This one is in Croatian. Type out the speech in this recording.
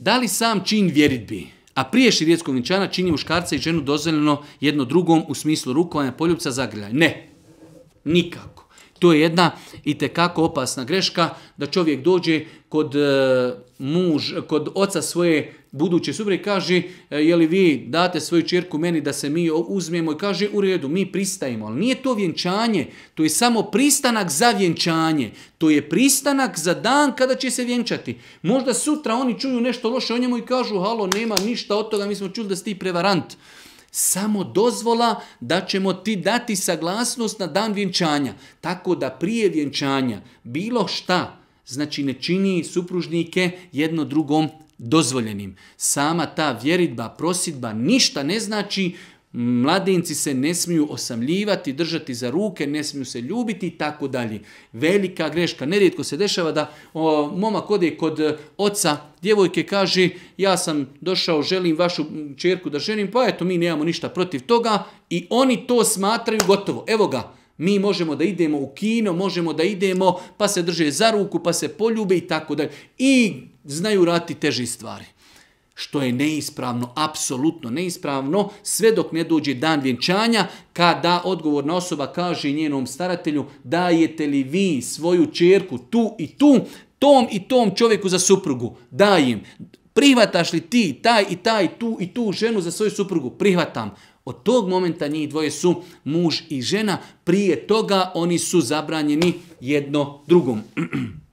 Da li sam čin vjeritbi, a prije širijetskog vjenčana čini muškarca i ženu dozvoljeno jedno drugom u smislu rukovanja poljubca zagrljaj? Ne. Nikako. To je jedna i tekako opasna greška da čovjek dođe kod, e, muž, kod oca svoje budući suprug kaže, e, je li vi date svoju čerku meni da se mi uzmemo i kaže, u redu, mi pristajemo. Ali nije to vjenčanje, to je samo pristanak za vjenčanje. To je pristanak za dan kada će se vjenčati. Možda sutra oni čuju nešto loše o njemu i kažu, halo, nema ništa od toga, mi smo čuli da si ti prevarant samo dozvola da ćemo ti dati saglasnost na dan vjenčanja. Tako da prije vjenčanja bilo šta, znači ne čini supružnike jedno drugom dozvoljenim. Sama ta vjeritba, prosidba, ništa ne znači Mladenci se ne smiju osamljivati, držati za ruke, ne smiju se ljubiti i tako dalje. Velika greška. Nerijetko se dešava da o, momak ode kod e, oca djevojke kaže ja sam došao, želim vašu čerku da ženim, pa eto mi nemamo ništa protiv toga i oni to smatraju gotovo. Evo ga, mi možemo da idemo u kino, možemo da idemo, pa se drže za ruku, pa se poljube i tako dalje. I znaju raditi teži stvari. Što je neispravno, apsolutno neispravno, sve dok ne dođe dan vjenčanja, kada odgovorna osoba kaže njenom staratelju dajete li vi svoju čerku tu i tu, tom i tom čovjeku za suprugu, dajem. Prihvataš li ti taj i taj, tu i tu ženu za svoju suprugu? Prihvatam. Od tog momenta njih dvoje su muž i žena, prije toga oni su zabranjeni jedno drugom.